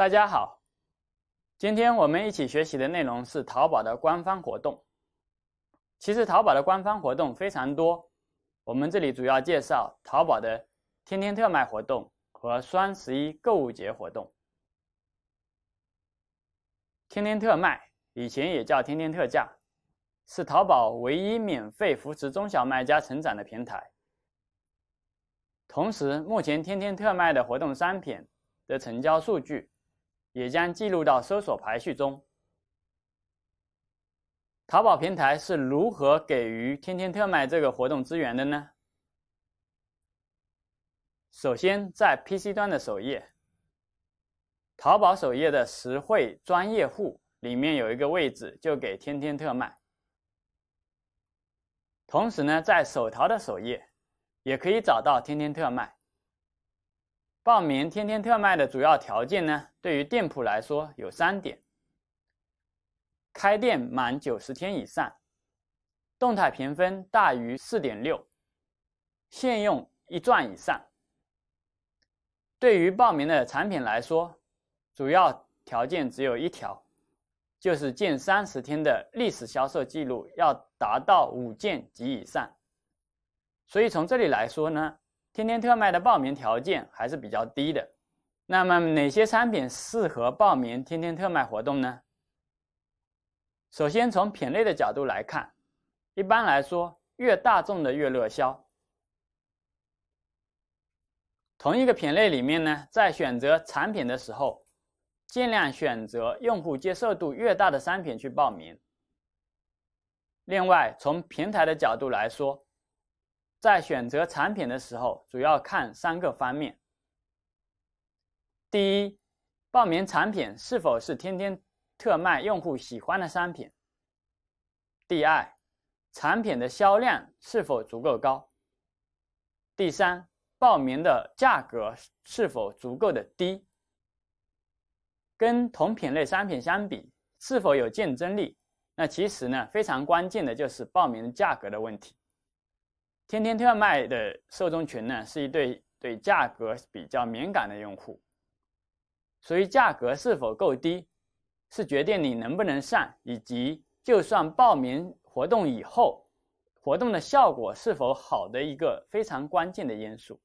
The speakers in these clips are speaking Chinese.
大家好，今天我们一起学习的内容是淘宝的官方活动。其实淘宝的官方活动非常多，我们这里主要介绍淘宝的天天特卖活动和双十一购物节活动。天天特卖以前也叫天天特价，是淘宝唯一免费扶持中小卖家成长的平台。同时，目前天天特卖的活动商品的成交数据。也将记录到搜索排序中。淘宝平台是如何给予天天特卖这个活动资源的呢？首先，在 PC 端的首页，淘宝首页的实惠专业户里面有一个位置，就给天天特卖。同时呢，在手淘的首页，也可以找到天天特卖。报名天天特卖的主要条件呢？对于店铺来说有三点：开店满九十天以上，动态评分大于四点六，现用一钻以上。对于报名的产品来说，主要条件只有一条，就是近三十天的历史销售记录要达到五件及以上。所以从这里来说呢？天天特卖的报名条件还是比较低的，那么哪些商品适合报名天天特卖活动呢？首先从品类的角度来看，一般来说越大众的越热销。同一个品类里面呢，在选择产品的时候，尽量选择用户接受度越大的商品去报名。另外从平台的角度来说。在选择产品的时候，主要看三个方面：第一，报名产品是否是天天特卖用户喜欢的商品；第二，产品的销量是否足够高；第三，报名的价格是否足够的低，跟同品类商品相比是否有竞争力？那其实呢，非常关键的就是报名价格的问题。天天特卖的受众群呢，是一对对价格比较敏感的用户，所以价格是否够低，是决定你能不能上，以及就算报名活动以后，活动的效果是否好的一个非常关键的因素。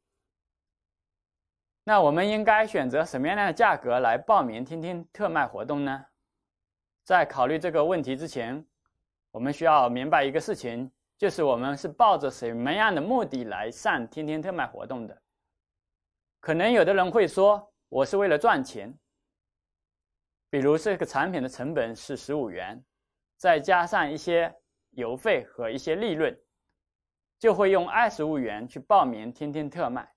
那我们应该选择什么样的价格来报名天天特卖活动呢？在考虑这个问题之前，我们需要明白一个事情。就是我们是抱着什么样的目的来上天天特卖活动的？可能有的人会说，我是为了赚钱。比如这个产品的成本是十五元，再加上一些邮费和一些利润，就会用二十五元去报名天天特卖。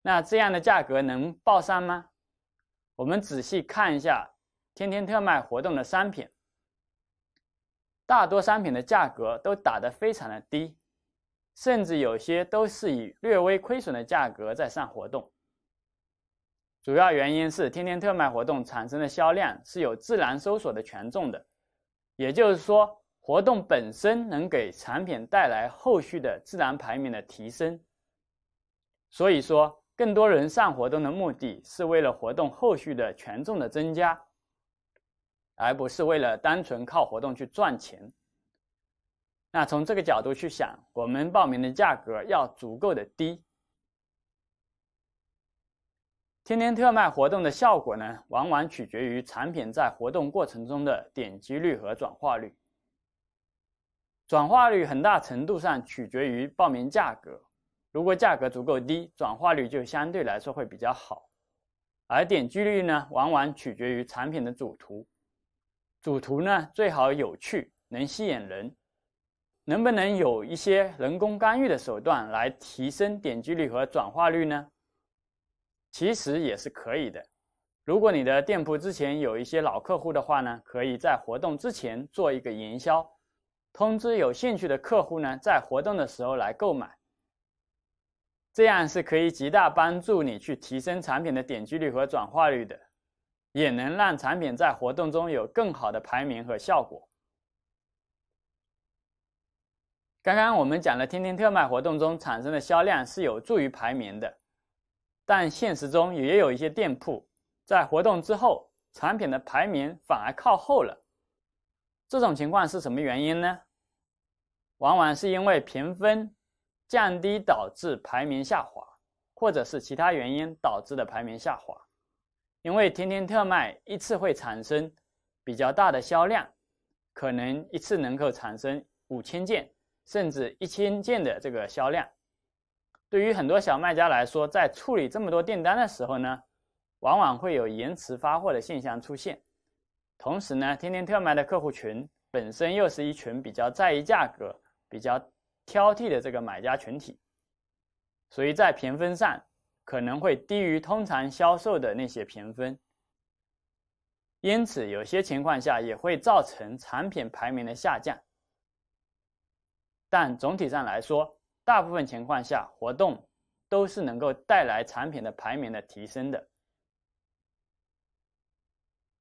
那这样的价格能报上吗？我们仔细看一下天天特卖活动的商品。大多商品的价格都打得非常的低，甚至有些都是以略微亏损的价格在上活动。主要原因是天天特卖活动产生的销量是有自然搜索的权重的，也就是说，活动本身能给产品带来后续的自然排名的提升。所以说，更多人上活动的目的是为了活动后续的权重的增加。而不是为了单纯靠活动去赚钱。那从这个角度去想，我们报名的价格要足够的低。天天特卖活动的效果呢，往往取决于产品在活动过程中的点击率和转化率。转化率很大程度上取决于报名价格，如果价格足够低，转化率就相对来说会比较好。而点击率呢，往往取决于产品的主图。主图呢最好有趣，能吸引人，能不能有一些人工干预的手段来提升点击率和转化率呢？其实也是可以的。如果你的店铺之前有一些老客户的话呢，可以在活动之前做一个营销通知，有兴趣的客户呢在活动的时候来购买，这样是可以极大帮助你去提升产品的点击率和转化率的。也能让产品在活动中有更好的排名和效果。刚刚我们讲了天天特卖活动中产生的销量是有助于排名的，但现实中也有一些店铺在活动之后，产品的排名反而靠后了。这种情况是什么原因呢？往往是因为评分降低导致排名下滑，或者是其他原因导致的排名下滑。因为天天特卖一次会产生比较大的销量，可能一次能够产生五千件甚至一千件的这个销量。对于很多小卖家来说，在处理这么多订单的时候呢，往往会有延迟发货的现象出现。同时呢，天天特卖的客户群本身又是一群比较在意价格、比较挑剔的这个买家群体，所以在评分上。可能会低于通常销售的那些评分，因此有些情况下也会造成产品排名的下降。但总体上来说，大部分情况下活动都是能够带来产品的排名的提升的。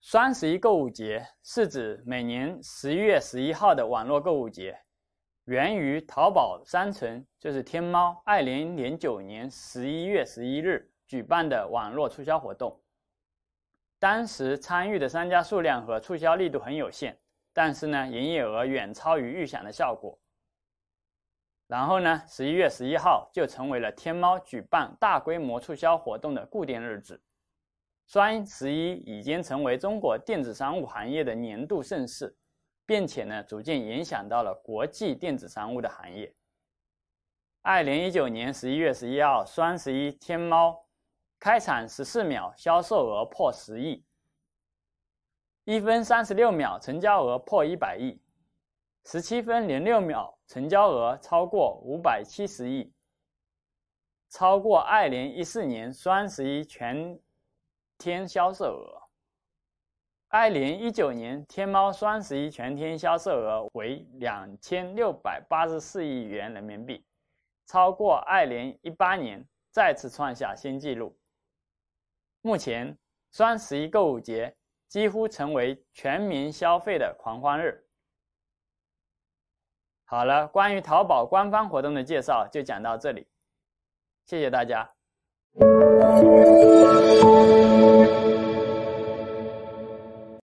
双十一购物节是指每年十一月十一号的网络购物节。源于淘宝商城，就是天猫。二零零九年十一月十一日举办的网络促销活动，当时参与的商家数量和促销力度很有限，但是呢，营业额远超于预想的效果。然后呢，十一月十一号就成为了天猫举办大规模促销活动的固定日子。双十一已经成为中国电子商务行业的年度盛事。并且呢，逐渐影响到了国际电子商务的行业。二零一九年十一月十一号，双十一天猫开场十四秒销售额破十亿，一分三十六秒成交额破一百亿，十七分零六秒成交额超过五百七十亿，超过二零一四年双十一全天销售额。二零一九年天猫双十一全天销售额为两千六百八十四亿元人民币，超过二零一八年，再次创下新纪录。目前，双十一购物节几乎成为全民消费的狂欢日。好了，关于淘宝官方活动的介绍就讲到这里，谢谢大家。